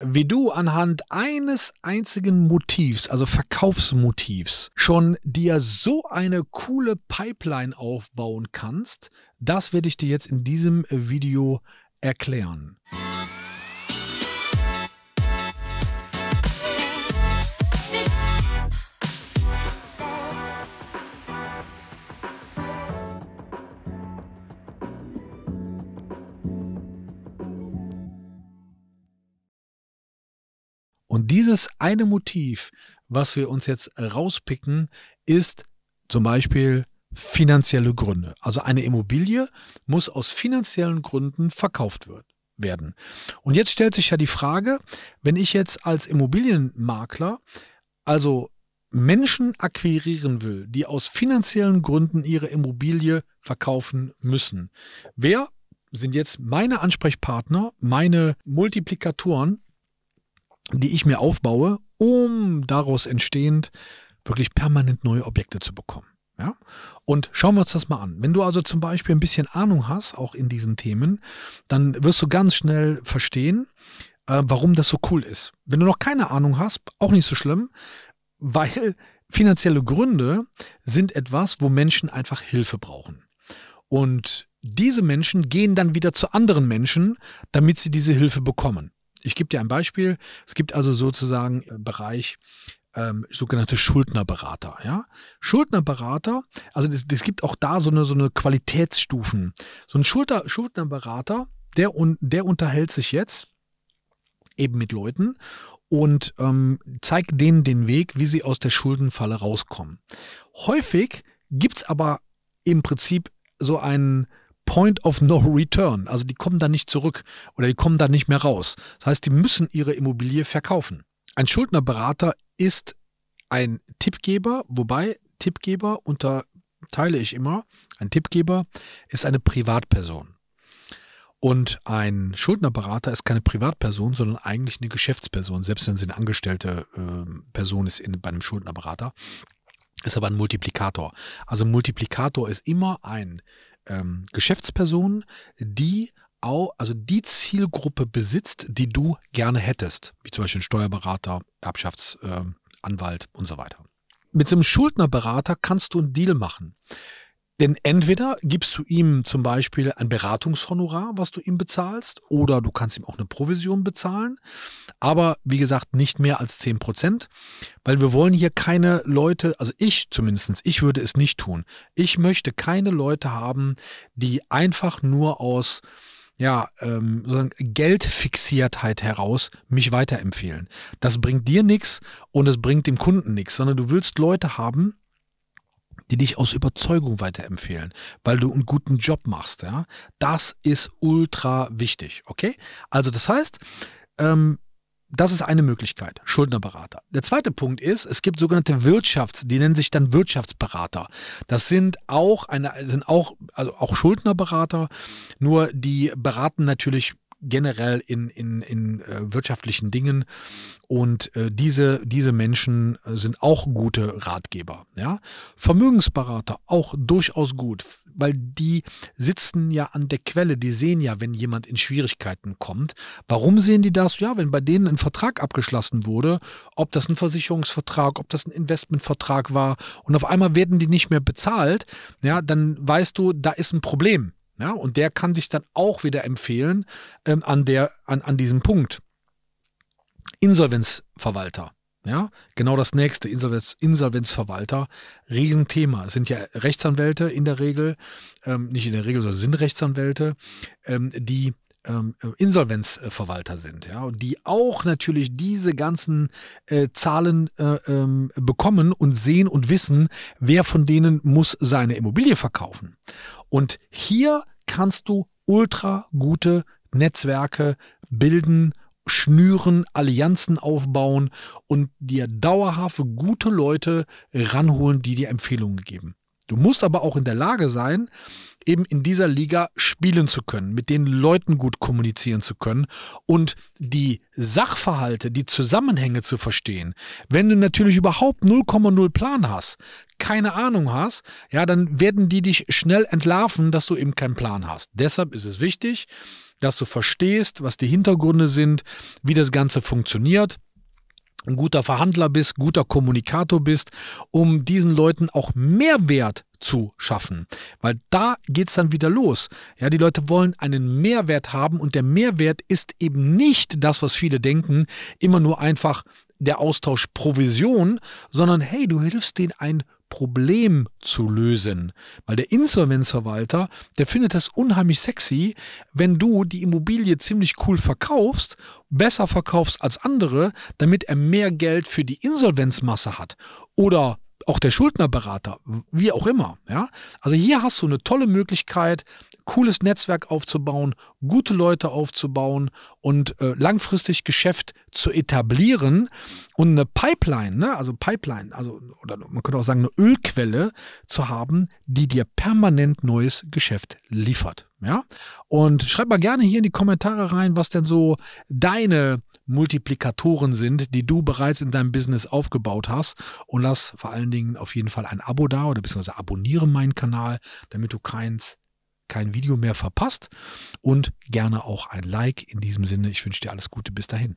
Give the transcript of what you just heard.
wie du anhand eines einzigen Motivs, also Verkaufsmotivs, schon dir so eine coole Pipeline aufbauen kannst, das werde ich dir jetzt in diesem Video erklären. Und dieses eine Motiv, was wir uns jetzt äh, rauspicken, ist zum Beispiel finanzielle Gründe. Also eine Immobilie muss aus finanziellen Gründen verkauft werden. Und jetzt stellt sich ja die Frage, wenn ich jetzt als Immobilienmakler also Menschen akquirieren will, die aus finanziellen Gründen ihre Immobilie verkaufen müssen, wer sind jetzt meine Ansprechpartner, meine Multiplikatoren, die ich mir aufbaue, um daraus entstehend wirklich permanent neue Objekte zu bekommen. Ja? Und schauen wir uns das mal an. Wenn du also zum Beispiel ein bisschen Ahnung hast, auch in diesen Themen, dann wirst du ganz schnell verstehen, äh, warum das so cool ist. Wenn du noch keine Ahnung hast, auch nicht so schlimm, weil finanzielle Gründe sind etwas, wo Menschen einfach Hilfe brauchen. Und diese Menschen gehen dann wieder zu anderen Menschen, damit sie diese Hilfe bekommen. Ich gebe dir ein Beispiel. Es gibt also sozusagen im Bereich ähm, sogenannte Schuldnerberater. Ja? Schuldnerberater, also es gibt auch da so eine, so eine Qualitätsstufen. So ein Schulter, Schuldnerberater, der, un, der unterhält sich jetzt eben mit Leuten und ähm, zeigt denen den Weg, wie sie aus der Schuldenfalle rauskommen. Häufig gibt es aber im Prinzip so einen Point of No Return. Also die kommen da nicht zurück oder die kommen da nicht mehr raus. Das heißt, die müssen ihre Immobilie verkaufen. Ein Schuldnerberater ist ein Tippgeber, wobei Tippgeber unterteile ich immer. Ein Tippgeber ist eine Privatperson. Und ein Schuldnerberater ist keine Privatperson, sondern eigentlich eine Geschäftsperson, selbst wenn sie eine angestellte äh, Person ist in, bei einem Schuldnerberater. Ist aber ein Multiplikator. Also ein Multiplikator ist immer ein ähm, Geschäftsperson, die auch, also die Zielgruppe besitzt, die du gerne hättest, wie zum Beispiel ein Steuerberater, Erbschaftsanwalt ähm, äh, und so weiter. Mit so einem Schuldnerberater kannst du einen Deal machen. Denn entweder gibst du ihm zum Beispiel ein Beratungshonorar, was du ihm bezahlst, oder du kannst ihm auch eine Provision bezahlen, aber wie gesagt nicht mehr als 10 Prozent, weil wir wollen hier keine Leute, also ich zumindest, ich würde es nicht tun. Ich möchte keine Leute haben, die einfach nur aus ja, ähm, sozusagen Geldfixiertheit heraus mich weiterempfehlen. Das bringt dir nichts und es bringt dem Kunden nichts, sondern du willst Leute haben, die dich aus Überzeugung weiterempfehlen, weil du einen guten Job machst. Ja? Das ist ultra wichtig. Okay? Also das heißt, ähm, das ist eine Möglichkeit, Schuldnerberater. Der zweite Punkt ist, es gibt sogenannte Wirtschafts, die nennen sich dann Wirtschaftsberater. Das sind auch eine, sind auch, also auch Schuldnerberater, nur die beraten natürlich generell in, in, in äh, wirtschaftlichen Dingen. Und äh, diese, diese Menschen äh, sind auch gute Ratgeber. Ja? Vermögensberater auch durchaus gut, weil die sitzen ja an der Quelle, die sehen ja, wenn jemand in Schwierigkeiten kommt. Warum sehen die das? Ja, wenn bei denen ein Vertrag abgeschlossen wurde, ob das ein Versicherungsvertrag, ob das ein Investmentvertrag war und auf einmal werden die nicht mehr bezahlt, ja, dann weißt du, da ist ein Problem. Ja, und der kann dich dann auch wieder empfehlen ähm, an, der, an, an diesem Punkt. Insolvenzverwalter. Ja, genau das nächste, Insolvenz, Insolvenzverwalter, Riesenthema. Es sind ja Rechtsanwälte in der Regel, ähm, nicht in der Regel, sondern sind Rechtsanwälte, ähm, die ähm, Insolvenzverwalter sind, ja, und die auch natürlich diese ganzen äh, Zahlen äh, ähm, bekommen und sehen und wissen, wer von denen muss seine Immobilie verkaufen. Und hier kannst du ultra gute Netzwerke bilden, schnüren, Allianzen aufbauen und dir dauerhaft gute Leute ranholen, die dir Empfehlungen geben. Du musst aber auch in der Lage sein, eben in dieser Liga spielen zu können, mit den Leuten gut kommunizieren zu können und die Sachverhalte, die Zusammenhänge zu verstehen. Wenn du natürlich überhaupt 0,0 Plan hast, keine Ahnung hast, ja, dann werden die dich schnell entlarven, dass du eben keinen Plan hast. Deshalb ist es wichtig, dass du verstehst, was die Hintergründe sind, wie das Ganze funktioniert ein guter Verhandler bist, guter Kommunikator bist, um diesen Leuten auch Mehrwert zu schaffen. Weil da geht's dann wieder los. Ja, die Leute wollen einen Mehrwert haben und der Mehrwert ist eben nicht das, was viele denken, immer nur einfach der Austausch Provision, sondern hey, du hilfst denen ein Problem zu lösen. Weil der Insolvenzverwalter, der findet das unheimlich sexy, wenn du die Immobilie ziemlich cool verkaufst, besser verkaufst als andere, damit er mehr Geld für die Insolvenzmasse hat. Oder auch der Schuldnerberater, wie auch immer. Ja? Also hier hast du eine tolle Möglichkeit, cooles Netzwerk aufzubauen, gute Leute aufzubauen und äh, langfristig Geschäft zu etablieren und eine Pipeline, ne, also Pipeline, also oder man könnte auch sagen eine Ölquelle zu haben, die dir permanent neues Geschäft liefert. Ja? Und schreib mal gerne hier in die Kommentare rein, was denn so deine Multiplikatoren sind, die du bereits in deinem Business aufgebaut hast. Und lass vor allen Dingen auf jeden Fall ein Abo da oder beziehungsweise abonniere meinen Kanal, damit du keins kein Video mehr verpasst und gerne auch ein Like. In diesem Sinne, ich wünsche dir alles Gute. Bis dahin.